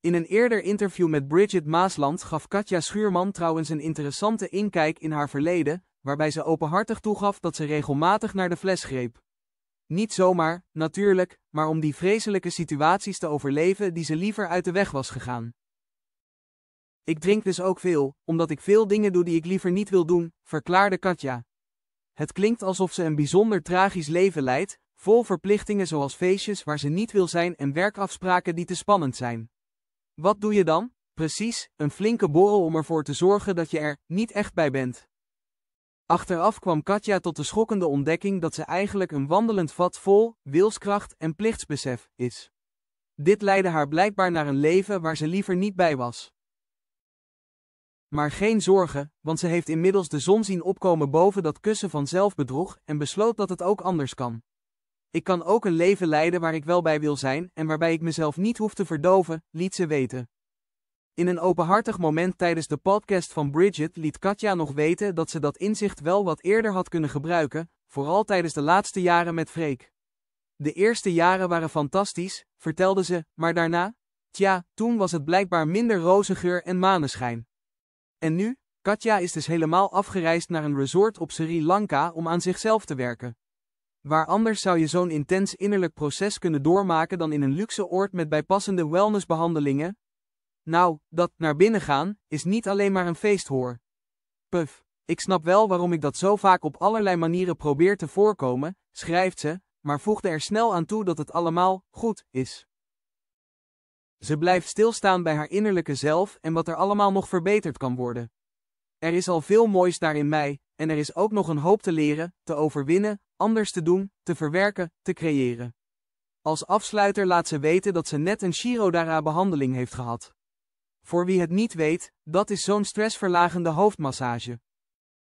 In een eerder interview met Bridget Maasland gaf Katja Schuurman trouwens een interessante inkijk in haar verleden, waarbij ze openhartig toegaf dat ze regelmatig naar de fles greep. Niet zomaar, natuurlijk, maar om die vreselijke situaties te overleven die ze liever uit de weg was gegaan. Ik drink dus ook veel, omdat ik veel dingen doe die ik liever niet wil doen, verklaarde Katja. Het klinkt alsof ze een bijzonder tragisch leven leidt, vol verplichtingen zoals feestjes waar ze niet wil zijn en werkafspraken die te spannend zijn. Wat doe je dan? Precies, een flinke borrel om ervoor te zorgen dat je er niet echt bij bent. Achteraf kwam Katja tot de schokkende ontdekking dat ze eigenlijk een wandelend vat vol wilskracht en plichtsbesef is. Dit leidde haar blijkbaar naar een leven waar ze liever niet bij was. Maar geen zorgen, want ze heeft inmiddels de zon zien opkomen boven dat kussen van zelfbedrog en besloot dat het ook anders kan. Ik kan ook een leven leiden waar ik wel bij wil zijn en waarbij ik mezelf niet hoef te verdoven, liet ze weten. In een openhartig moment tijdens de podcast van Bridget liet Katja nog weten dat ze dat inzicht wel wat eerder had kunnen gebruiken, vooral tijdens de laatste jaren met Freek. De eerste jaren waren fantastisch, vertelde ze, maar daarna? Tja, toen was het blijkbaar minder rozengeur en maneschijn. En nu? Katja is dus helemaal afgereisd naar een resort op Sri Lanka om aan zichzelf te werken. Waar anders zou je zo'n intens innerlijk proces kunnen doormaken dan in een luxe oord met bijpassende wellnessbehandelingen? Nou, dat naar binnen gaan is niet alleen maar een feest hoor. Puf, ik snap wel waarom ik dat zo vaak op allerlei manieren probeer te voorkomen, schrijft ze, maar voegde er snel aan toe dat het allemaal goed is. Ze blijft stilstaan bij haar innerlijke zelf en wat er allemaal nog verbeterd kan worden. Er is al veel moois daarin mij, en er is ook nog een hoop te leren, te overwinnen, anders te doen, te verwerken, te creëren. Als afsluiter laat ze weten dat ze net een Shirodara-behandeling heeft gehad. Voor wie het niet weet, dat is zo'n stressverlagende hoofdmassage.